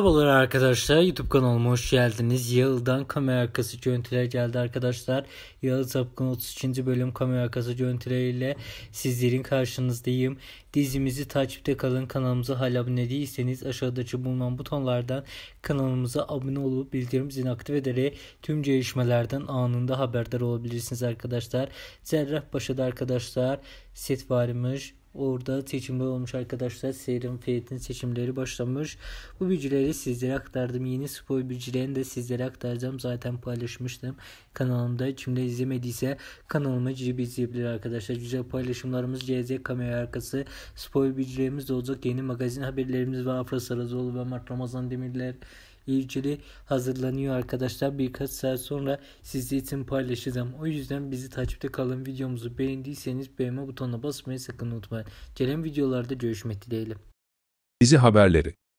Merhabalar arkadaşlar YouTube kanalıma hoş geldiniz. Yıldan kamera arkası görüntüler geldi arkadaşlar. Yıldız Sapkın 33. bölüm kamera arkası görüntüleriyle sizlerin karşınızdayım. Dizimizi takipte kalın kanalımıza hala abone değilseniz aşağıdaki bulunan butonlardan kanalımıza abone olup bildirim zilini aktif ederek tüm gelişmelerden anında haberdar olabilirsiniz arkadaşlar. Cerrahpaşa'da arkadaşlar set varmış Orada seçimler olmuş arkadaşlar. Serin fiyatın seçimleri başlamış. Bu bilgileri sizlere aktardım. Yeni spoiler bilgilerini de sizlere aktaracağım. Zaten paylaşmıştım kanalımda. Kimler izlemediyse kanalıma girip izleyebilir arkadaşlar. Güzel paylaşımlarımız gelecek kamera arkası. spoiler bilgilerimiz de olacak. Yeni magazin haberlerimiz var. Afra Sarazoğlu ve Mart Ramazan Demirler ücreti hazırlanıyor arkadaşlar. Birkaç saat sonra sizi için paylaşacağım. O yüzden bizi takipte kalın. Videomuzu beğendiyseniz beğenme butonuna basmayı sakın unutmayın. Gelen videolarda görüşmek dileğiyle. Bizi haberleri